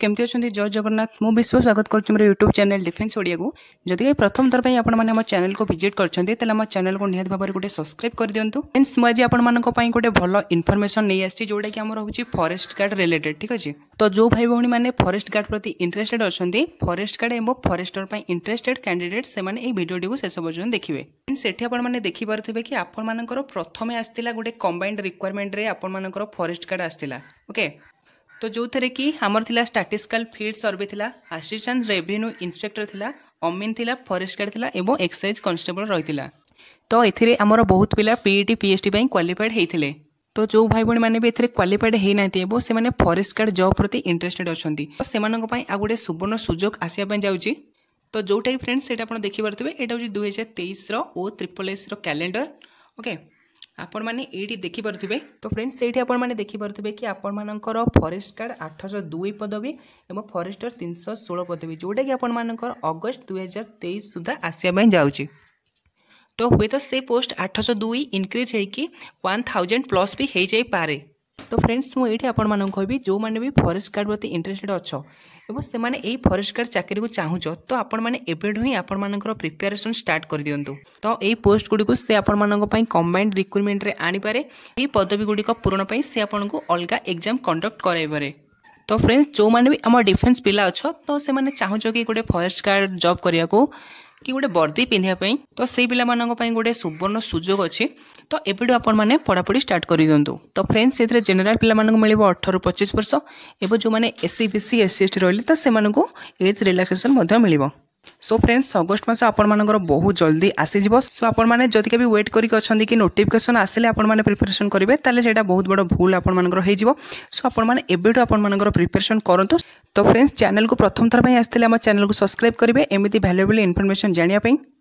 केमती अच्छा जय जगन्नाथ मुझ विश्व स्वागत करुँच मोर यूट्यूब चैनल डिफेन्स ओडिया को जदि प्रथम थर पर आम चैनल को भिजिट करते आम चैनल को निहत भाव में गोटे सब्सक्राइब कर दिखाँ मीनस मुझे आप गए भल इनफर्मेशन नहीं आसती जोटा कि आम रोच फरेस्ट गार्ड रिलेटेड ठीक अच्छे तो जो भाई भाई मैंने फरेस्ट गार्ड प्रति इंटरेस्टेड अच्छा फरेस्ट गार्ड एवं फरेस्टर पर इंटरेस्टेड कैंडिडेट से भिडियो शेष पर्यटन देखिए से आने देखिपे कि आपर प्रथम आसाला गोटे कंबाइंड रिक्वयरमेंट में आपर फरेस्ट गार्ड आसला ओके ତ ଯେଉଁଥିରେ କି ଆମର ଥିଲା ଷ୍ଟାଟିଷ୍ଟିକାଲ ଫିଲ୍ଡ ସର୍ଭେ ଥିଲା ଆସିଷ୍ଟାଣ୍ଟ ରେଭିନ୍ୟୁ ଇନ୍ସପେକ୍ଟର ଥିଲା ଅମିନ ଥିଲା ଫରେଷ୍ଟ ଗାର୍ଡ଼ ଥିଲା ଏବଂ ଏକ୍ସାଇଜ୍ କନଷ୍ଟେବଳ ରହିଥିଲା ତ ଏଥିରେ ଆମର ବହୁତ ପିଲା ପିଇଟି ପିଏଚ୍ଡି ପାଇଁ କ୍ୱାଲିଫାଏଡ଼ ହେଇଥିଲେ ତ ଯେଉଁ ଭାଇ ଭଉଣୀମାନେ ବି ଏଥିରେ କ୍ୱାଲିଫାଏଡ଼ ହେଇନାହାନ୍ତି ଏବଂ ସେମାନେ ଫରେଷ୍ଟ ଗାର୍ଡ଼ ଜବ୍ ପ୍ରତି ଇଣ୍ଟରେଷ୍ଟେଡ଼ ଅଛନ୍ତି ତ ସେମାନଙ୍କ ପାଇଁ ଆଉ ଗୋଟେ ସୁବର୍ଣ୍ଣ ସୁଯୋଗ ଆସିବା ପାଇଁ ଯାଉଛି ତ ଯେଉଁଟାକି ଫ୍ରେଣ୍ଡ ସେଇଟା ଆପଣ ଦେଖିପାରୁଥିବେ ଏଇଟା ହେଉଛି ଦୁଇହଜାର ତେଇଶର ଓ ତ୍ରିପଲ୍ ଏସ୍ର କ୍ୟାଲେଣ୍ଡର ଓକେ ଆପଣମାନେ ଏଇଠି ଦେଖିପାରୁଥିବେ ତ ଫ୍ରେଣ୍ଡସ୍ ସେଇଠି ଆପଣମାନେ ଦେଖିପାରୁଥିବେ କି ଆପଣମାନଙ୍କର ଫରେଷ୍ଟ ଗାର୍ଡ଼ ଆଠଶହ ଦୁଇ ପଦବୀ ଏବଂ ଫରେଷ୍ଟର ତିନିଶହ ଷୋହଳ ପଦବୀ ଯେଉଁଟାକି ଆପଣମାନଙ୍କର ଅଗଷ୍ଟ ଦୁଇହଜାର ତେଇଶ ସୁଦ୍ଧା ଆସିବା ପାଇଁ ଯାଉଛି ତ ହୁଏତ ସେ ପୋଷ୍ଟ ଆଠଶହ ଦୁଇ ଇନକ୍ରିଜ୍ ହେଇକି ୱାନ୍ ଥାଉଜେଣ୍ଡ ପ୍ଲସ୍ ବି ହେଇଯାଇପାରେ তো ଫ୍ରେଣ୍ଡସ୍ ମୁଁ ଏଇଠି ଆପଣମାନଙ୍କୁ କହିବି ଯେଉଁମାନେ ବି ଫରେଷ୍ଟ ଗାର୍ଡ଼ ପ୍ରତି ଇଣ୍ଟରେଷ୍ଟେଡ଼୍ ଅଛ ଏବଂ ସେମାନେ ଏଇ ଫରେଷ୍ଟ ଗାର୍ଡ଼ ଚାକିରିକୁ ଚାହୁଁଛ ତ ଆପଣମାନେ ଏବେଠୁ ହିଁ ଆପଣମାନଙ୍କର ପ୍ରିପାରେସନ୍ ଷ୍ଟାର୍ଟ କରିଦିଅନ୍ତୁ ତ ଏଇ ପୋଷ୍ଟଗୁଡ଼ିକୁ ସେ ଆପଣମାନଙ୍କ ପାଇଁ କମ୍ବାଇଣ୍ଡ ରିକ୍ରୁଟମେଣ୍ଟରେ ଆଣିପାରେ ଏହି ପଦବୀଗୁଡ଼ିକ ପୂରଣ ପାଇଁ ସେ ଆପଣଙ୍କୁ ଅଲଗା ଏକ୍ଜାମ୍ କଣ୍ଡକ୍ଟ କରାଇପାରେ ତ ଫ୍ରେଣ୍ଡସ୍ ଯେଉଁମାନେ ବି ଆମ ଡିଫେନ୍ସ ପିଲା ଅଛ ତ ସେମାନେ ଚାହୁଁଛ କି ଗୋଟେ ଫରେଷ୍ଟ ଗାର୍ଡ଼ ଜବ୍ କରିବାକୁ କି ଗୋଟେ ବର୍ଦ୍ଦି ପିନ୍ଧିବା ପାଇଁ ତ ସେଇ ପିଲାମାନଙ୍କ ପାଇଁ ଗୋଟେ ସୁବର୍ଣ୍ଣ ସୁଯୋଗ ଅଛି ତ ଏବେଠୁ ଆପଣମାନେ ପଢ଼ାପଢ଼ି ଷ୍ଟାର୍ଟ କରିଦିଅନ୍ତୁ ତ ଫ୍ରେଣ୍ଡସ୍ ସେଥିରେ ଜେନେରାଲ୍ ପିଲାମାନଙ୍କୁ ମିଳିବ ଅଠରରୁ ପଚିଶ ବର୍ଷ ଏବଂ ଯେଉଁମାନେ S C B C S C S T ରହିଲେ ତ ସେମାନଙ୍କୁ ଏଜ୍ ରିଲାକ୍ସେସନ୍ ମଧ୍ୟ ମିଳିବ সো ফ্রেন্ডস অগস্ট মাস আপনার বহু জলদি আসিযোগ সো আপনার যদি কেবি ওয়েট করি অনেক কি নোটিফিকেসন আসলে আপনার প্রিপারেসন করবে তাহলে সেটা বহু বড় ভুল আপনার হয়ে যাব সো আপনার এবেঠু আপনার প্রিপারেসন করতু তো ফ্রেন্ডস চ্যানেল প্রথম থর আসলে আমার চ্যানেল সবসক্রাইব করবে এমনি ভ্যালুয়েবল ইনফরমেসন জাঁয়া